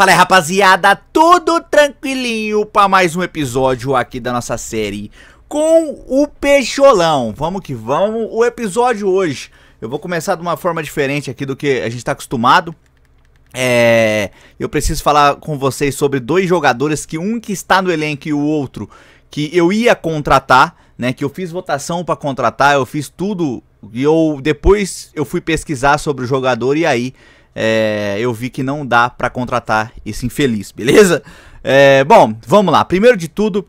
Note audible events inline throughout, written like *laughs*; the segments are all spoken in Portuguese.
Fala aí, rapaziada, tudo tranquilinho para mais um episódio aqui da nossa série com o Peixolão. Vamos que vamos, o episódio hoje. Eu vou começar de uma forma diferente aqui do que a gente tá acostumado. É, eu preciso falar com vocês sobre dois jogadores que um que está no elenco e o outro que eu ia contratar, né, que eu fiz votação para contratar, eu fiz tudo e eu depois eu fui pesquisar sobre o jogador e aí é, eu vi que não dá para contratar esse infeliz, beleza? É, bom, vamos lá. Primeiro de tudo,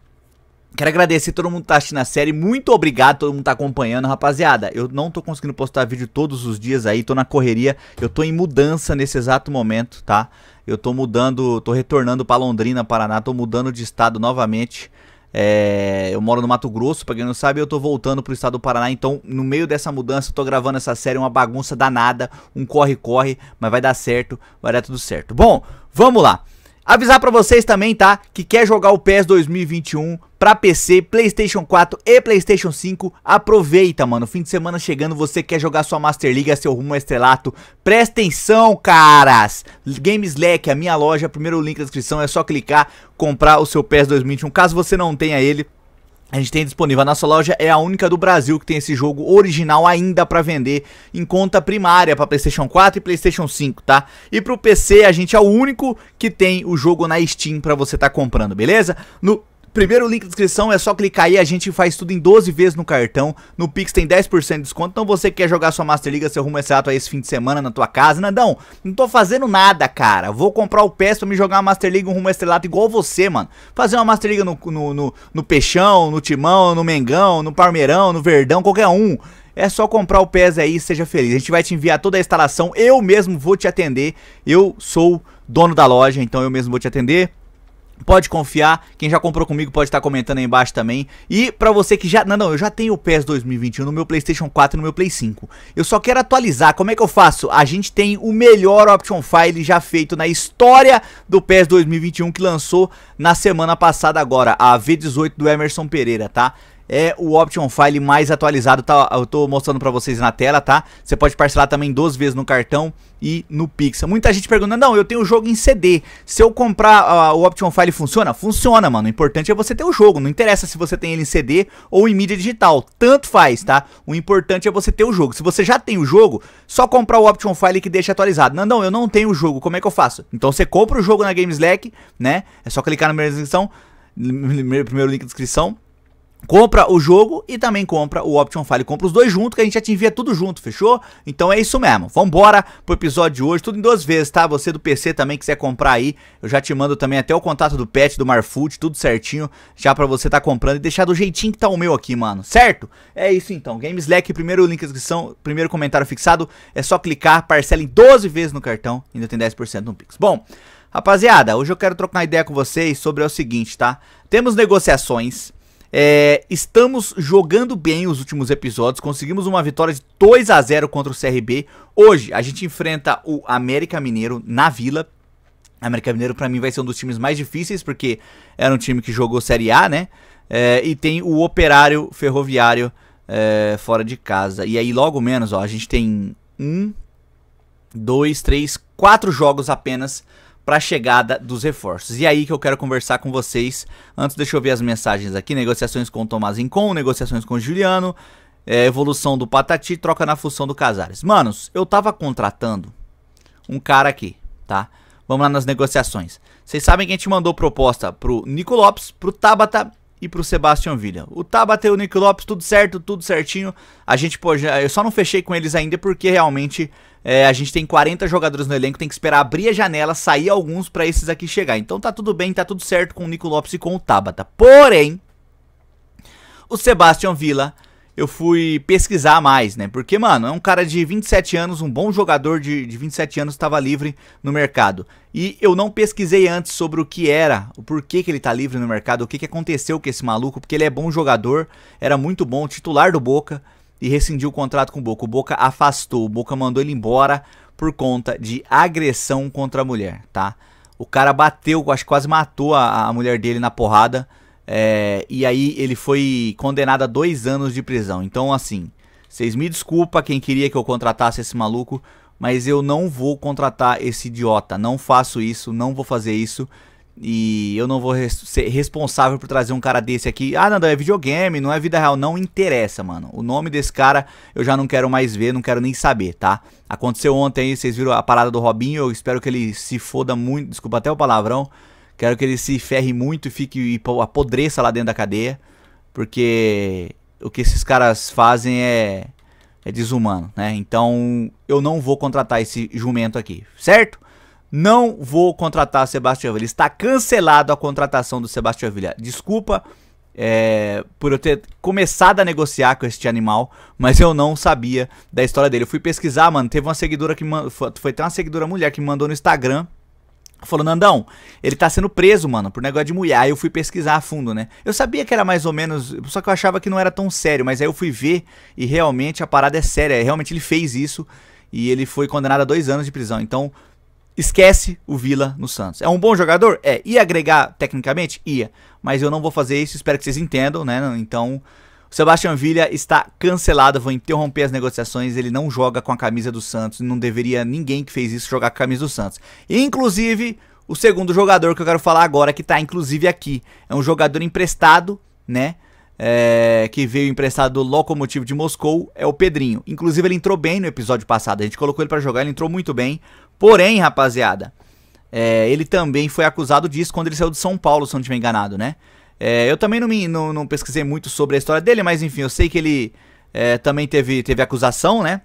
Quero agradecer todo mundo que tá assistindo a série. Muito obrigado, todo mundo que tá acompanhando, rapaziada. Eu não tô conseguindo postar vídeo todos os dias aí, tô na correria. Eu tô em mudança nesse exato momento, tá? Eu tô mudando, tô retornando para Londrina, Paraná, tô mudando de estado novamente. É, eu moro no Mato Grosso, pra quem não sabe, eu tô voltando pro estado do Paraná, então no meio dessa mudança eu tô gravando essa série, uma bagunça danada, um corre-corre, mas vai dar certo, vai dar tudo certo. Bom, vamos lá. Avisar para vocês também, tá, que quer jogar o PES 2021 pra PC, Playstation 4 e Playstation 5. Aproveita, mano, fim de semana chegando, você quer jogar sua Master League, é seu rumo ao é estrelato. Presta atenção, caras! Gameslack, a minha loja, primeiro link na descrição, é só clicar, comprar o seu PES 2021. Caso você não tenha ele, a gente tem disponível. A nossa loja é a única do Brasil que tem esse jogo original ainda para vender em conta primária para PlayStation 4 e PlayStation 5, tá? E pro PC a gente é o único que tem o jogo na Steam para você tá comprando, beleza? No Primeiro link da descrição, é só clicar aí, a gente faz tudo em 12 vezes no cartão. No Pix tem 10% de desconto, então você quer jogar sua Master League, seu rumo é exato aí esse fim de semana na tua casa. Nandão, não tô fazendo nada, cara. Vou comprar o PES pra me jogar uma Master League, um rumo é estrelato igual você, mano. Fazer uma Master League no, no, no, no Peixão, no Timão, no Mengão, no Parmeirão, no Verdão, qualquer um. É só comprar o PES aí e seja feliz. A gente vai te enviar toda a instalação, eu mesmo vou te atender. Eu sou dono da loja, então eu mesmo vou te atender. Pode confiar, quem já comprou comigo pode estar tá comentando aí embaixo também. E pra você que já... Não, não, eu já tenho o PES 2021 no meu Playstation 4 e no meu Play 5. Eu só quero atualizar, como é que eu faço? A gente tem o melhor Option File já feito na história do PES 2021 que lançou na semana passada agora, a V18 do Emerson Pereira, tá? é o Option File mais atualizado, tá? Eu tô mostrando para vocês na tela, tá? Você pode parcelar também 12 vezes no cartão e no Pix. Muita gente pergunta, não, eu tenho o jogo em CD. Se eu comprar uh, o Option File funciona? Funciona, mano. O importante é você ter o jogo. Não interessa se você tem ele em CD ou em mídia digital. Tanto faz, tá? O importante é você ter o jogo. Se você já tem o jogo, só comprar o Option File que deixa atualizado. Não, não, eu não tenho o jogo. Como é que eu faço? Então você compra o jogo na Gameslack, né? É só clicar na descrição, primeiro link da descrição compra o jogo e também compra o Option File. Compra os dois juntos que a gente já te envia tudo junto, fechou? Então é isso mesmo. Vambora pro episódio de hoje, tudo em duas vezes, tá? Você do PC também quiser comprar aí, eu já te mando também até o contato do Pet, do Marfoot, tudo certinho, já pra você tá comprando e deixar do jeitinho que tá o meu aqui, mano, certo? É isso então, Game Slack, primeiro link na descrição, primeiro comentário fixado, é só clicar, parcela em 12 vezes no cartão, ainda tem 10% no Pix. Bom... Rapaziada, hoje eu quero trocar uma ideia com vocês sobre o seguinte, tá? Temos negociações é, estamos jogando bem os últimos episódios, conseguimos uma vitória de 2 a 0 contra o CRB. Hoje a gente enfrenta o América Mineiro na Vila. América Mineiro para mim vai ser um dos times mais difíceis porque era um time que jogou Série A, né? É, e tem o Operário Ferroviário é, fora de casa. E aí logo menos, ó, a gente tem um, dois, três, quatro jogos apenas para a chegada dos reforços. E aí que eu quero conversar com vocês. Antes, deixa eu ver as mensagens aqui. Negociações com o Tomás Incom, negociações com o Juliano, é, evolução do Patati, troca na função do Casares. Manos, eu tava contratando um cara aqui, tá? Vamos lá nas negociações. Vocês sabem que a gente mandou proposta pro Nico Lopes, pro Tabata e pro Sebastião Villa. O Tabata e o Nico Lopes, tudo certo, tudo certinho. A gente, pô, já, eu só não fechei com eles ainda porque realmente é, a gente tem 40 jogadores no elenco, tem que esperar abrir a janela, sair alguns para esses aqui chegar. Então tá tudo bem, tá tudo certo com o Nico Lopes e com o Tabata. Porém, o Sebastian Villa, eu fui pesquisar mais, né? Porque, mano, é um cara de 27 anos, um bom jogador de, de 27 anos, estava livre no mercado. E eu não pesquisei antes sobre o que era, o porquê que ele tá livre no mercado, o que, que aconteceu com esse maluco, porque ele é bom jogador, era muito bom, titular do Boca e rescindiu o contrato com o Boca. O Boca afastou, o Boca mandou ele embora por conta de agressão contra a mulher, tá? O cara bateu, acho que quase matou a, a mulher dele na porrada. É, e aí ele foi condenado a dois anos de prisão. Então, assim, vocês me desculpa quem queria que eu contratasse esse maluco, mas eu não vou contratar esse idiota. Não faço isso, não vou fazer isso. E eu não vou res ser responsável por trazer um cara desse aqui. Ah, não, é videogame, não é vida real. Não interessa, mano. O nome desse cara eu já não quero mais ver, não quero nem saber, tá? Aconteceu ontem aí, vocês viram a parada do Robinho. Eu espero que ele se foda muito. Desculpa até o palavrão. Quero que ele se ferre muito e fique e apodreça lá dentro da cadeia. Porque o que esses caras fazem é, é desumano, né? Então eu não vou contratar esse jumento aqui, certo? Não vou contratar o Sebastião Villa. Está cancelado a contratação do Sebastião Villa. Desculpa é, por eu ter começado a negociar com este animal, mas eu não sabia da história dele. Eu fui pesquisar, mano. Teve uma seguidora que foi, foi ter uma seguidora mulher que me mandou no Instagram. Falou, Nandão, ele tá sendo preso, mano, por negócio de mulher. Aí eu fui pesquisar a fundo, né? Eu sabia que era mais ou menos. Só que eu achava que não era tão sério. Mas aí eu fui ver e realmente a parada é séria. Realmente ele fez isso e ele foi condenado a dois anos de prisão. Então, Esquece o Vila no Santos. É um bom jogador? É. Ia agregar tecnicamente? Ia. Mas eu não vou fazer isso, espero que vocês entendam, né? Então, o Sebastião Villa está cancelado, vou interromper as negociações, ele não joga com a camisa do Santos, não deveria ninguém que fez isso jogar com a camisa do Santos. Inclusive, o segundo jogador que eu quero falar agora, que está inclusive aqui, é um jogador emprestado, né? É, que veio emprestado do Locomotivo de Moscou, é o Pedrinho. Inclusive, ele entrou bem no episódio passado. A gente colocou ele para jogar, ele entrou muito bem. Porém, rapaziada, é, ele também foi acusado disso quando ele saiu de São Paulo, se não tiver enganado, né? É, eu também não, me, não, não, pesquisei muito sobre a história dele, mas enfim, eu sei que ele é, também teve, teve acusação, né?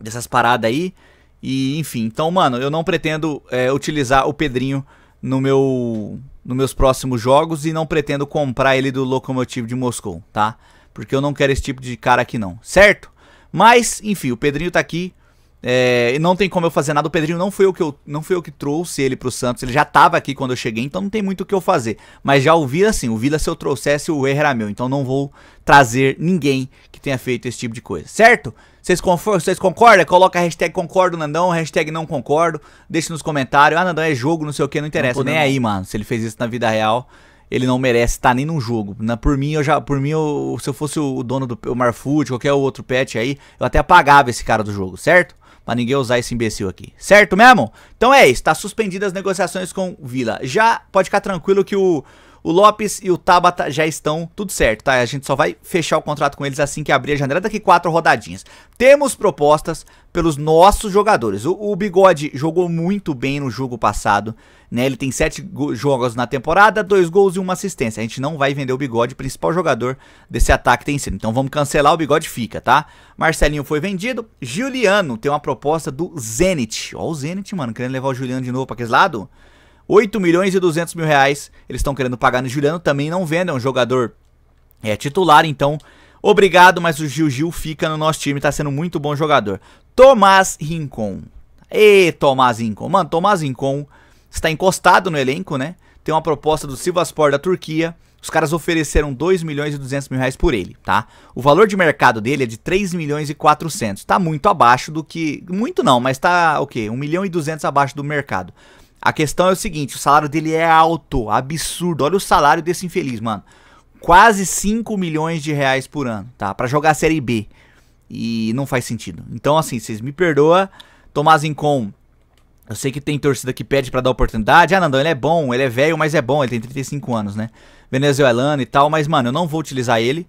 Dessas paradas aí. E enfim, então, mano, eu não pretendo é, utilizar o Pedrinho no meu nos meus próximos jogos e não pretendo comprar ele do Lokomotiv de Moscou, tá? Porque eu não quero esse tipo de cara aqui não, certo? Mas, enfim, o Pedrinho tá aqui é, e não tem como eu fazer nada. O Pedrinho não foi eu que, eu, não foi eu que trouxe ele pro Santos. Ele já tava aqui quando eu cheguei, então não tem muito o que eu fazer. Mas já o Vila, sim. O Vila, se eu trouxesse, o erro era meu. Então não vou trazer ninguém que tenha feito esse tipo de coisa, certo? Vocês, vocês concordam? Coloca a hashtag concordo, Nandão, hashtag não concordo. Deixa nos comentários. Ah, Nandão, é jogo, não sei o que, não interessa. Não nem aí, mano. Se ele fez isso na vida real, ele não merece estar tá nem num jogo. Na, por mim, eu já. Por mim, eu, se eu fosse o dono do Marfood, qualquer outro pet aí, eu até apagava esse cara do jogo, certo? para ninguém usar esse imbecil aqui. Certo mesmo? Então é isso, tá suspendidas as negociações com Vila. Já pode ficar tranquilo que o o Lopes e o Tabata já estão tudo certo, tá? A gente só vai fechar o contrato com eles assim que abrir a janela daqui quatro rodadinhas. Temos propostas pelos nossos jogadores. O, o Bigode jogou muito bem no jogo passado, né? Ele tem sete jogos na temporada, dois gols e uma assistência. A gente não vai vender o Bigode, principal jogador desse ataque tem sido. Então vamos cancelar, o Bigode fica, tá? Marcelinho foi vendido. Juliano tem uma proposta do Zenit. Ó o Zenit, mano, querendo levar o Juliano de novo pra aquele lado. 8 milhões e 200 mil reais eles estão querendo pagar no Juliano, também não vendo, é um jogador é, titular, então obrigado, mas o Gil Gil fica no nosso time, tá sendo muito bom jogador. Tomás Rincon. e Tomás Rincon. Mano, Tomás Rincon está encostado no elenco, né? Tem uma proposta do Sivaspor da Turquia, os caras ofereceram 2 milhões e 200 mil reais por ele, tá? O valor de mercado dele é de 3 milhões e 400. Tá muito abaixo do que... Muito não, mas tá o quê? 1 milhão e 200 abaixo do mercado. A questão é o seguinte: o salário dele é alto, absurdo. Olha o salário desse infeliz, mano. Quase 5 milhões de reais por ano, tá? Pra jogar a Série B. E não faz sentido. Então, assim, vocês me perdoam. Tomás Incom eu sei que tem torcida que pede para dar oportunidade. Ah, Nandão, ele é bom, ele é velho, mas é bom, ele tem 35 anos, né? Venezuelano e tal, mas, mano, eu não vou utilizar ele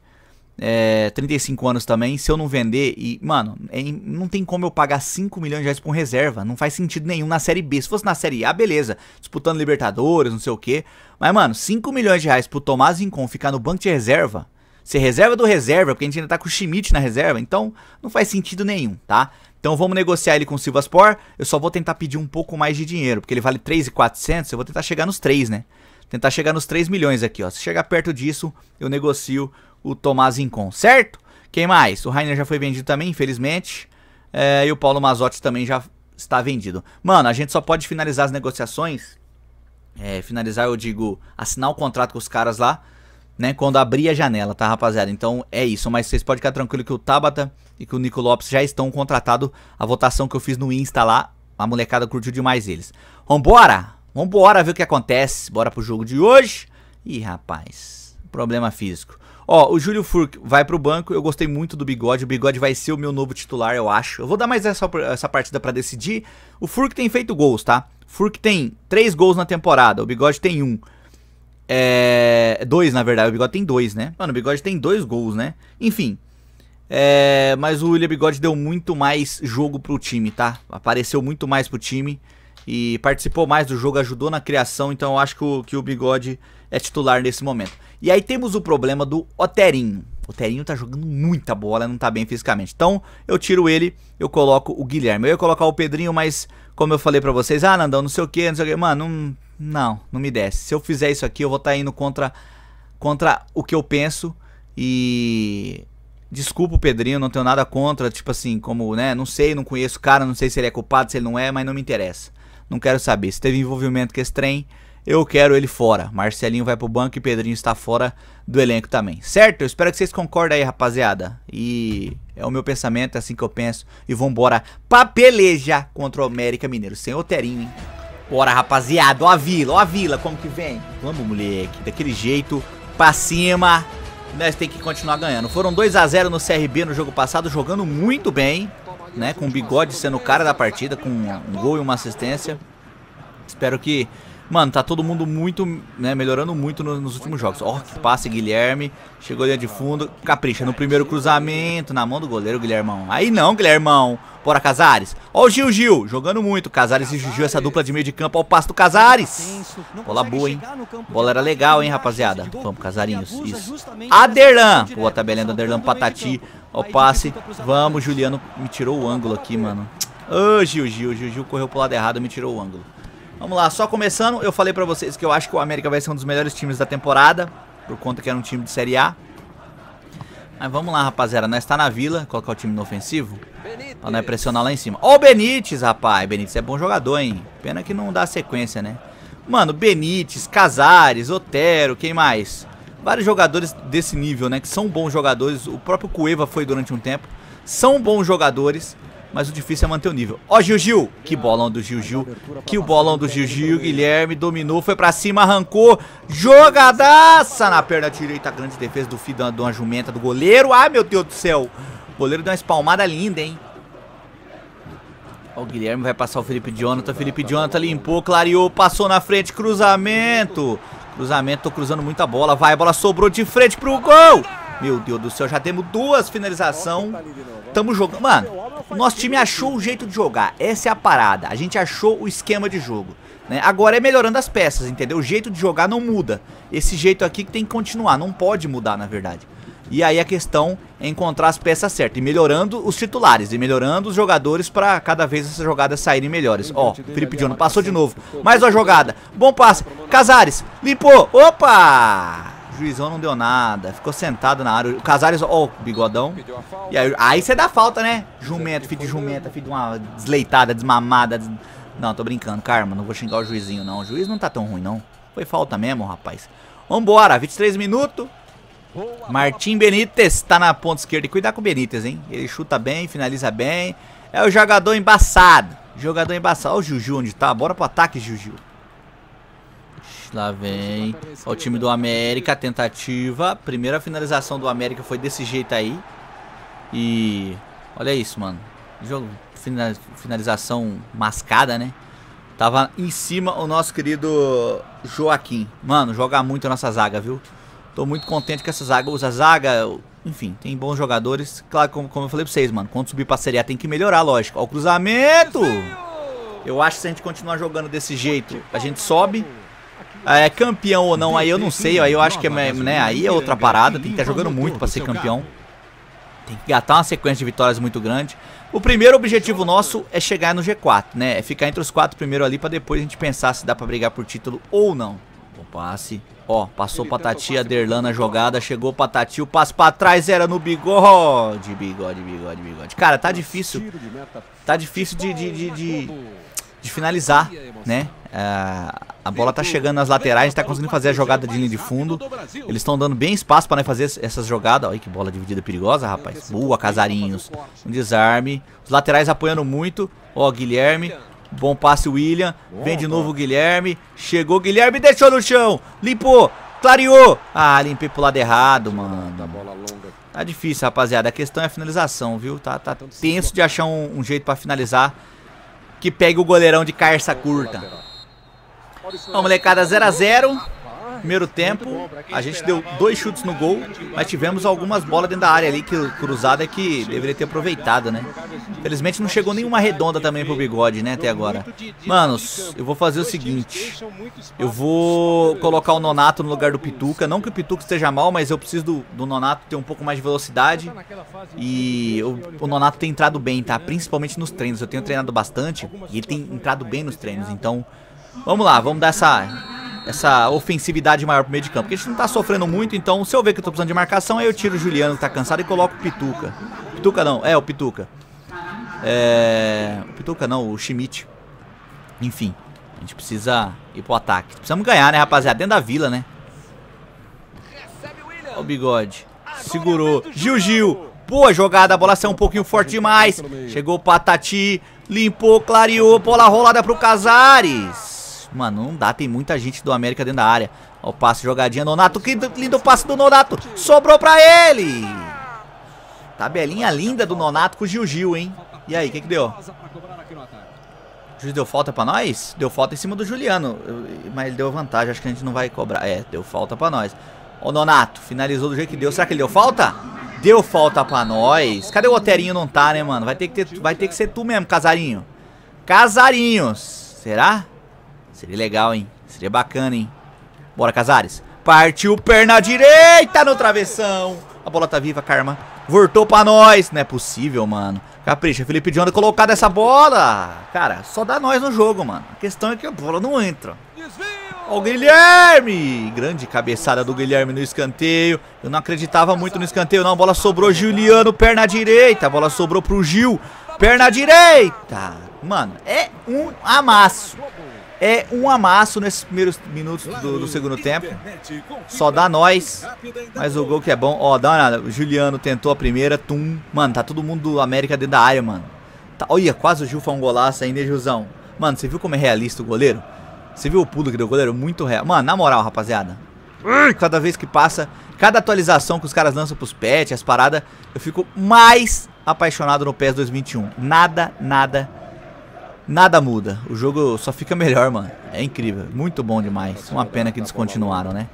é, 35 anos também, se eu não vender e, mano, é, não tem como eu pagar 5 milhões de reais por reserva, não faz sentido nenhum na Série B. Se fosse na Série A, beleza, disputando Libertadores, não sei o que Mas, mano, 5 milhões de reais pro Tomás Incon ficar no banco de reserva, ser reserva do reserva, porque a gente ainda tá com o Schmidt na reserva, então não faz sentido nenhum, tá? Então vamos negociar ele com o Silvaspor, eu só vou tentar pedir um pouco mais de dinheiro, porque ele vale 3,400, eu vou tentar chegar nos 3, né? Tentar chegar nos 3 milhões aqui, ó. Se chegar perto disso, eu negocio o Tomás Incon, certo? Quem mais? O Rainer já foi vendido também, infelizmente. É, e o Paulo Mazotti também já está vendido. Mano, a gente só pode finalizar as negociações. É, finalizar, eu digo, assinar o contrato com os caras lá, né? Quando abrir a janela, tá, rapaziada? Então é isso. Mas vocês podem ficar tranquilo que o Tabata e que o Nico Lopes já estão contratados. A votação que eu fiz no Insta lá, a molecada curtiu demais eles. Vambora! Vambora ver o que acontece. Bora pro jogo de hoje. Ih, rapaz. Problema físico. Ó, o Júlio Furk vai pro banco. Eu gostei muito do Bigode. O Bigode vai ser o meu novo titular, eu acho. Eu vou dar mais essa, essa partida pra decidir. O Furk tem feito gols, tá? Furk tem três gols na temporada. O Bigode tem um. É. Dois, na verdade. O Bigode tem dois, né? Mano, o Bigode tem dois gols, né? Enfim. É, mas o William Bigode deu muito mais jogo pro time, tá? Apareceu muito mais pro time e participou mais do jogo, ajudou na criação, então eu acho que o, que o Bigode é titular nesse momento. E aí temos o problema do Oterinho. O Oterinho tá jogando muita bola, não tá bem fisicamente. Então eu tiro ele, eu coloco o Guilherme. Eu ia colocar o Pedrinho, mas como eu falei pra vocês, ah, Nandão, não sei o que, não sei o que. Mano, não, não, não me desce. Se eu fizer isso aqui, eu vou estar tá indo contra, contra o que eu penso e... Desculpa o Pedrinho, não tenho nada contra, tipo assim, como, né, não sei, não conheço o cara, não sei se ele é culpado, se ele não é, mas não me interessa não quero saber. Se teve envolvimento com esse trem, eu quero ele fora. Marcelinho vai pro banco e Pedrinho está fora do elenco também. Certo? Eu espero que vocês concordem aí, rapaziada. E é o meu pensamento, é assim que eu penso. E vambora pra peleja contra o América Mineiro. Sem oterinho, hein? Bora, rapaziada. Ó a vila, ó a vila, como que vem? Vamos, moleque. Daquele jeito, pra cima. Nós tem que continuar ganhando. Foram 2 a 0 no CRB no jogo passado, jogando muito bem né? Com o bigode sendo o cara da partida, com um gol e uma assistência. Espero que. Mano, tá todo mundo muito, né, melhorando muito no, nos últimos jogos. Ó, oh, que passe, Guilherme. Chegou ali de fundo. Capricha no primeiro cruzamento, na mão do goleiro, Guilhermão. Aí não, Guilhermão. Bora, Casares. Ó o Gil, Gil. Jogando muito. Casares e Gil, essa dupla de meio de campo. ao passo do Casares. Bola boa, hein? Bola era legal, hein, rapaziada? Vamos, Casarinhos. Isso. Aderlan. Boa tabelinha do Aderlan Patati. Ó o passe. Vamos, Juliano me tirou o ângulo aqui, mano. Ô, oh, Gil, Gil, Gil, Gil correu pro lado errado, me tirou o ângulo. Vamos lá, só começando, eu falei pra vocês que eu acho que o América vai ser um dos melhores times da temporada, por conta que era um time de Série A. Mas vamos lá, rapaziada, nós tá na vila, colocar é o time no ofensivo, pra não é pressionar lá em cima. Ó oh, o Benítez, rapaz, Benítez é bom jogador, hein, pena que não dá sequência, né. Mano, Benítez, Casares, Otero, quem mais? vários jogadores desse nível, né? Que são bons jogadores. O próprio Cueva foi durante um tempo. São bons jogadores, mas o difícil é manter o nível. Ó, Gil Gil! Que bolão do Gil Gil. Que bolão do Gil Gil. Guilherme dominou, foi pra cima, arrancou. Jogadaça na perna direita. Grande defesa do filho de uma jumenta do goleiro. Ah, meu Deus do céu. O goleiro deu uma espalmada linda, hein? Ó, o Guilherme vai passar o Felipe Jonathan. Felipe Jonathan limpou, clareou, passou na frente, cruzamento. Cruzamento, tô cruzando muita bola. Vai, a bola sobrou de frente pro gol. Meu Deus do céu, já temos duas finalização. Tamo jogando. Mano, o nosso time achou o jeito de jogar. Essa é a parada. A gente achou o esquema de jogo. Né? Agora é melhorando as peças, entendeu? O jeito de jogar não muda. Esse jeito aqui que tem que continuar. Não pode mudar, na verdade. E aí a questão é encontrar as peças certas e melhorando os titulares e melhorando os jogadores para cada vez essas jogadas saírem melhores. Ó, Felipe Dion passou de novo. Mais uma jogada. Bom passe. Casares limpou. Opa! juizão não deu nada. Ficou sentado na área. O Casares, ó, o bigodão. E aí, aí você dá falta, né? Jumento, filho de jumenta, filho de uma desleitada, desmamada. Des... Não, tô brincando, Karma. Não vou xingar o juizinho, não. O juiz não tá tão ruim, não. Foi falta mesmo, rapaz. Vambora, 23 minutos. Martim Benítez está na ponta esquerda. cuidar com o Benítez, hein? Ele chuta bem, finaliza bem. É o jogador embaçado. Jogador embaçado. Olha o Juju onde tá. Bora pro ataque, Juju. Lá vem. Ó, o time do América. Tentativa. Primeira finalização do América foi desse jeito aí. E. Olha isso, mano. Jogo. Finalização mascada, né? Tava em cima o nosso querido Joaquim. Mano, joga muito a nossa zaga, viu? Tô muito contente com essa zaga. Usa zaga, enfim, tem bons jogadores. Claro, como, como eu falei pra vocês, mano, quando subir pra Série A tem que melhorar, lógico. Ó o cruzamento! Eu acho que se a gente continuar jogando desse jeito, a gente sobe. É campeão ou não, aí eu não sei. Aí eu acho que é, né, aí é outra parada. Tem que tá estar jogando muito pra ser campeão. Tem que gatar uma sequência de vitórias muito grande. O primeiro objetivo nosso é chegar no G4, né? É ficar entre os quatro primeiro ali pra depois a gente pensar se dá pra brigar por título ou não. Bom passe. Ó, passou Ele Patati, a na jogada, chegou Patati, o passo pra trás era no bigode, bigode, bigode, bigode. Cara, tá difícil, tá difícil de, de, de, de, de finalizar, né? Ah, a bola tá chegando nas laterais, tá conseguindo fazer a jogada de linha de fundo. Eles estão dando bem espaço para né, fazer essas jogadas. Olha que bola dividida perigosa, rapaz. Boa, Casarinhos. Um desarme. Os laterais apoiando muito. Ó, Guilherme. Bom passe William. Bom, Vem de novo o Guilherme. Chegou o Guilherme, deixou no chão. Limpou, clareou. Ah, limpei pro lado errado, mano. Tá difícil, rapaziada. A questão é a finalização, viu? Tá, tá então, tenso de achar um, um jeito pra finalizar. Que pegue o goleirão de carça curta. Ó, molecada, 0x0. Primeiro tempo, a gente deu dois chutes no gol, mas tivemos algumas bolas dentro da área ali que cruzada que deveria ter aproveitado, né? Felizmente não chegou nenhuma redonda também pro bigode, né, até agora. Manos, eu vou fazer o seguinte. Eu vou colocar o Nonato no lugar do Pituca. Não que o Pituca esteja mal, mas eu preciso do, do Nonato ter um pouco mais de velocidade. E o, o Nonato tem entrado bem, tá? Principalmente nos treinos. Eu tenho treinado bastante e ele tem entrado bem nos treinos. Então, vamos lá, vamos dar essa essa ofensividade maior pro meio de campo. Porque a gente não tá sofrendo muito, então se eu ver que eu tô precisando de marcação, aí eu tiro o Juliano que tá cansado e coloco o Pituca. Pituca não, é o Pituca. É... O Pituca não, o Schmidt. Enfim, a gente precisa ir pro ataque. Precisamos ganhar, né, rapaziada? Dentro da vila, né? Olha o bigode. Segurou. Gil Gil. Boa jogada, a bola saiu um pouquinho forte demais. Chegou o Patati, limpou, clareou, bola rolada pro Casares. Mano, não dá, tem muita gente do América dentro da área. Ó o passe, jogadinha, Nonato, que lindo passe do Nonato. Sobrou pra ele. Tabelinha linda do Nonato com o Gil-Gil, hein? E aí, o que que deu? O juiz deu falta pra nós? Deu falta em cima do Juliano, mas ele deu vantagem, acho que a gente não vai cobrar. É, deu falta pra nós. Ó Nonato, finalizou do jeito que deu. Será que ele deu falta? Deu falta pra nós. Cadê o Oterinho? Não tá, né, mano? Vai ter que, ter, vai ter que ser tu mesmo, Casarinho. Casarinhos. Será? Seria legal, hein? Seria bacana, hein? Bora, Casares. Partiu perna direita no travessão. A bola tá viva, Karma. Voltou pra nós. Não é possível, mano. Capricha, Felipe onda colocado essa bola. Cara, só dá nós no jogo, mano. A questão é que a bola não entra. Ó o Guilherme. Grande cabeçada do Guilherme no escanteio. Eu não acreditava muito no escanteio, não. A bola sobrou Juliano, perna direita. A bola sobrou pro Gil. Perna direita. Mano, é um amasso. É um amasso nesses primeiros minutos do, do segundo tempo. Só dá nós. Mas o gol que é bom. Ó, dá uma olhada. O Juliano tentou a primeira. Tum. Mano, tá todo mundo do América dentro da área, mano. Tá, olha, quase o Gil foi um golaço ainda, né, Gilzão. Mano, você viu como é realista o goleiro? Você viu o pulo que deu o goleiro? Muito real. Mano, na moral, rapaziada. Cada vez que passa, cada atualização que os caras lançam pros pets, as paradas, eu fico mais apaixonado no PES 2021. Nada, nada Nada muda, o jogo só fica melhor, mano. É incrível, muito bom demais. Uma pena que descontinuaram, né?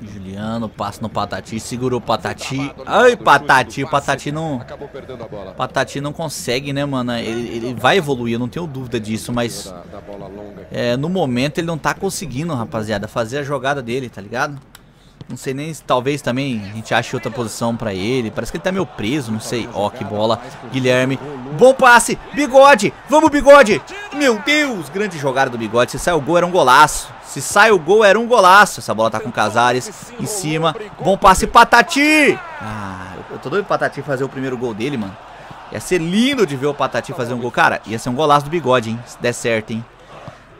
Juliano, passa no Patati, segurou o Patati. Ai, Patati, o Patati não... Patati não consegue, né, mano? Ele, ele vai evoluir, eu não tenho dúvida disso, mas... É, no momento ele não tá conseguindo, rapaziada, fazer a jogada dele, tá ligado? Não sei nem, talvez também a gente ache outra posição pra ele. Parece que ele tá meio preso, não sei. Ó, oh, que bola. Guilherme. Bom passe. Bigode. Vamos, Bigode. Meu Deus, grande jogada do Bigode. Se sai o gol, era um golaço. Se sai o gol, era um golaço. Essa bola tá com Casares em cima. Bom passe, Patati. Ah, eu tô doido pro Patati fazer o primeiro gol dele, mano. Ia ser lindo de ver o Patati fazer um gol. Cara, ia ser um golaço do Bigode, hein? Se der certo, hein?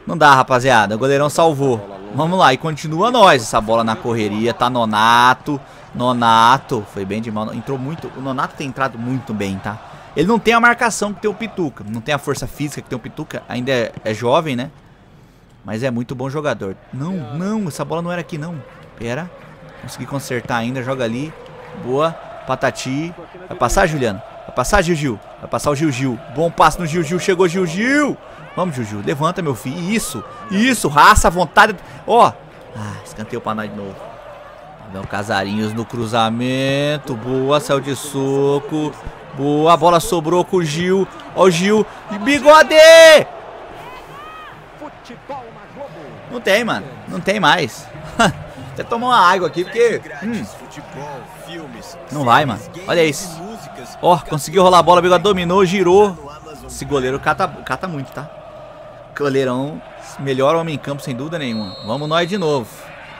Não dá, rapaziada. O goleirão salvou. Vamos lá, e continua nós. Essa bola na correria, tá Nonato. Nonato, foi bem de mal. Entrou muito. O Nonato tem entrado muito bem, tá? Ele não tem a marcação que tem o Pituca. Não tem a força física que tem o Pituca. Ainda é, é jovem, né? Mas é muito bom jogador. Não, não, essa bola não era aqui, não. Pera. Consegui consertar ainda. Joga ali. Boa. Patati. Vai passar, Juliano? Vai passar, Gil Gil. Vai passar o Gil Gil. Bom passe no Gil Gil. Chegou Gil Gil. Vamos, Juju. Levanta, meu filho. Isso. Isso. Raça, vontade. Ó. Ah, escanteio pra nós de novo. Abel Casarinhos no cruzamento. Boa, céu de soco. Boa, a bola sobrou com o Gil. Ó o Gil. E bigode! Não tem, mano. Não tem mais. *laughs* Até tomar uma água aqui, porque... Hum. Não vai, mano. Olha isso. Ó, oh, conseguiu rolar a bola, bigode dominou, girou. Esse goleiro cata, cata muito, tá? Caldeirão, melhor homem em campo, sem dúvida nenhuma. Vamos nós de novo.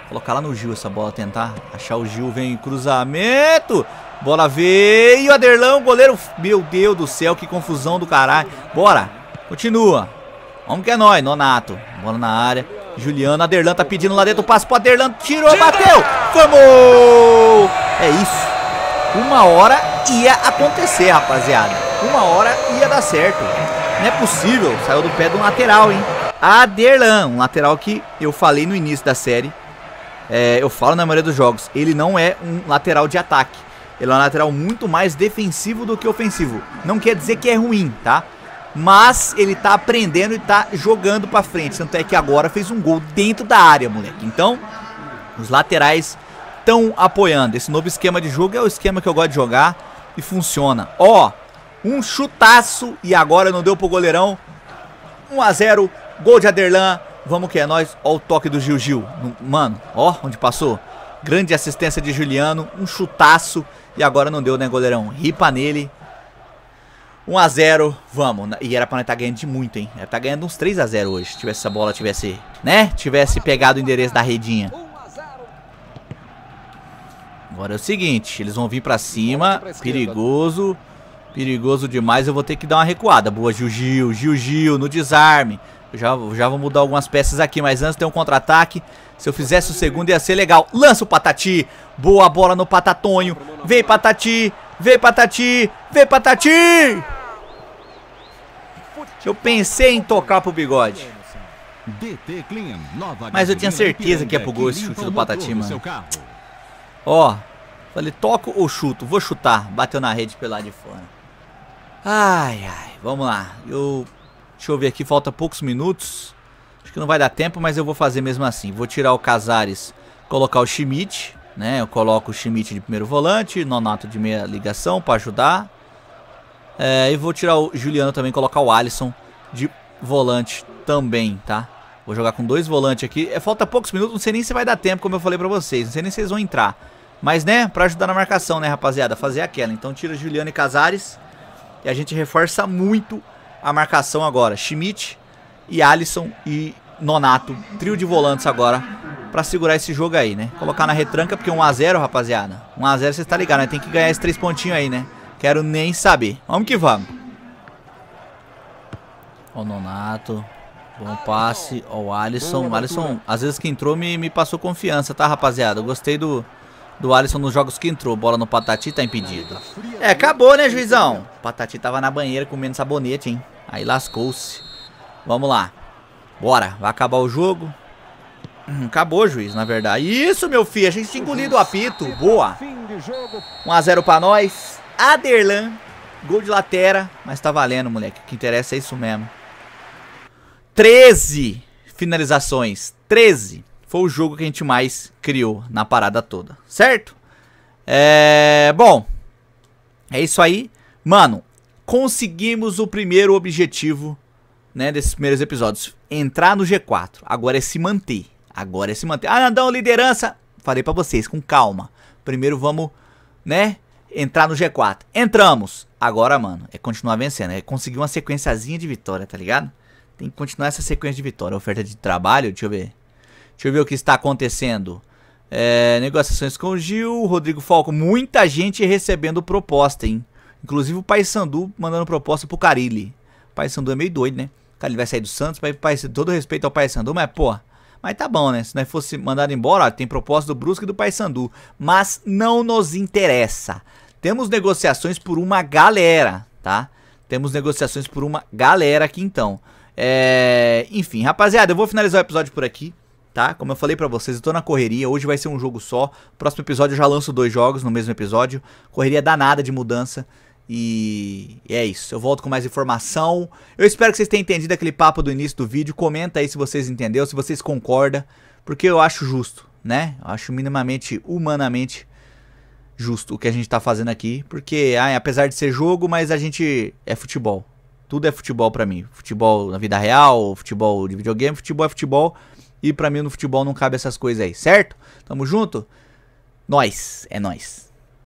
Colocar lá no Gil essa bola, tentar achar o Gil. Vem cruzamento. Bola veio, Aderlão, goleiro. Meu Deus do céu, que confusão do caralho. Bora, continua. Vamos que é nóis, Nonato. Bola na área. Juliano, Aderlan tá pedindo lá dentro o passe pro Aderlan. Tirou, Tira! bateu. Vamos! É isso. Uma hora ia acontecer, rapaziada. Uma hora ia dar certo. Não é possível. Saiu do pé do lateral, hein? Aderlan, um lateral que eu falei no início da série. É, eu falo na maioria dos jogos. Ele não é um lateral de ataque. Ele é um lateral muito mais defensivo do que ofensivo. Não quer dizer que é ruim, tá? Mas ele tá aprendendo e tá jogando pra frente. Tanto é que agora fez um gol dentro da área, moleque. Então, os laterais estão apoiando. Esse novo esquema de jogo é o esquema que eu gosto de jogar e funciona. Ó, um chutaço e agora não deu pro goleirão. 1 a 0 gol de Aderlan. Vamos que é nós. Ó o toque do Gil Gil. Mano, ó onde passou. Grande assistência de Juliano, um chutaço e agora não deu, né, goleirão? Ripa nele. 1 a 0, vamos. E era para nós estar tá ganhando de muito, hein? Era estar tá ganhando uns 3 a 0 hoje, se tivesse essa bola tivesse, né? Tivesse pegado o endereço da redinha. Agora é o seguinte, eles vão vir para cima, perigoso. Perigoso demais, eu vou ter que dar uma recuada. Boa, Gil-Gil, Gil-Gil, no desarme. Eu já, já vou mudar algumas peças aqui, mas antes tem um contra-ataque. Se eu fizesse o segundo ia ser legal. Lança o Patati. Boa bola no Patatonho. Vem, Patati. Vem, Patati. Vem, Patati. Eu pensei em tocar pro bigode. Mas eu tinha certeza que ia pro gol esse chute do Patati, mano. Ó, Falei, toco ou chuto? Vou chutar. Bateu na rede pelo lado de fora. Ai, ai, vamos lá. Eu, deixa eu ver aqui, falta poucos minutos. Acho que não vai dar tempo, mas eu vou fazer mesmo assim. Vou tirar o Casares, colocar o Schmidt, né? Eu coloco o Schmidt de primeiro volante, Nonato de meia ligação para ajudar. É, e vou tirar o Juliano também, colocar o Alisson de volante também, tá? Vou jogar com dois volantes aqui. É, falta poucos minutos, não sei nem se vai dar tempo, como eu falei pra vocês. Não sei nem se vocês vão entrar. Mas, né, pra ajudar na marcação, né, rapaziada? Fazer aquela. Então tira Juliano e Casares. E a gente reforça muito a marcação agora. Schmidt e Alisson e Nonato. Trio de volantes agora para segurar esse jogo aí, né? Colocar na retranca, porque 1x0, rapaziada. 1x0 você tá ligado, né? Tem que ganhar esses três pontinhos aí, né? Quero nem saber. Vamos que vamos. Ó o Nonato. Bom passe. Ó o Alisson. O hum, Alisson, às vezes que entrou, me, me passou confiança, tá, rapaziada? Eu gostei do, do Alisson nos jogos que entrou. Bola no Patati, tá impedido. É, acabou, né, juizão? Patati tava na banheira comendo sabonete, hein? Aí lascou-se. Vamos lá. Bora, vai acabar o jogo. Hum, acabou, juiz, na verdade. Isso, meu filho, a gente tinha engolido o apito. Boa. 1x0 pra nós. Aderlan, gol de latera, mas tá valendo, moleque. O que interessa é isso mesmo. 13 finalizações. 13 foi o jogo que a gente mais criou na parada toda, certo? É, bom, é isso aí. Mano, conseguimos o primeiro objetivo, né, desses primeiros episódios, entrar no G4. Agora é se manter. Agora é se manter. Ah, Nandão, liderança. Falei para vocês com calma. Primeiro vamos, né, entrar no G4. Entramos. Agora, mano, é continuar vencendo, é conseguir uma sequenciazinha de vitória, tá ligado? Tem que continuar essa sequência de vitória. Oferta de trabalho, deixa eu ver. Deixa eu ver o que está acontecendo. É, negociações com o Gil, Rodrigo Falco, muita gente recebendo proposta, hein? Inclusive o Sandu mandando proposta pro Carilli. O Sandu é meio doido, né? O Carilli vai sair do Santos, vai parecer todo respeito ao Sandu, mas pô, mas tá bom, né? Se nós fosse mandado embora, ó, tem proposta do Brusque e do Sandu. mas não nos interessa. Temos negociações por uma galera, tá? Temos negociações por uma galera aqui então. É... enfim, rapaziada, eu vou finalizar o episódio por aqui tá? Como eu falei para vocês, eu tô na correria, hoje vai ser um jogo só. Próximo episódio eu já lanço dois jogos no mesmo episódio. Correria danada de mudança. E é isso, eu volto com mais informação. Eu espero que vocês tenham entendido aquele papo do início do vídeo. Comenta aí se vocês entenderam, se vocês concordam, porque eu acho justo, né? Eu acho minimamente, humanamente justo o que a gente tá fazendo aqui, porque ai, apesar de ser jogo, mas a gente é futebol. Tudo é futebol para mim. Futebol na vida real, futebol de videogame, futebol é futebol. E para mim no futebol não cabe essas coisas aí, certo? Tamo junto? Nós, é nós.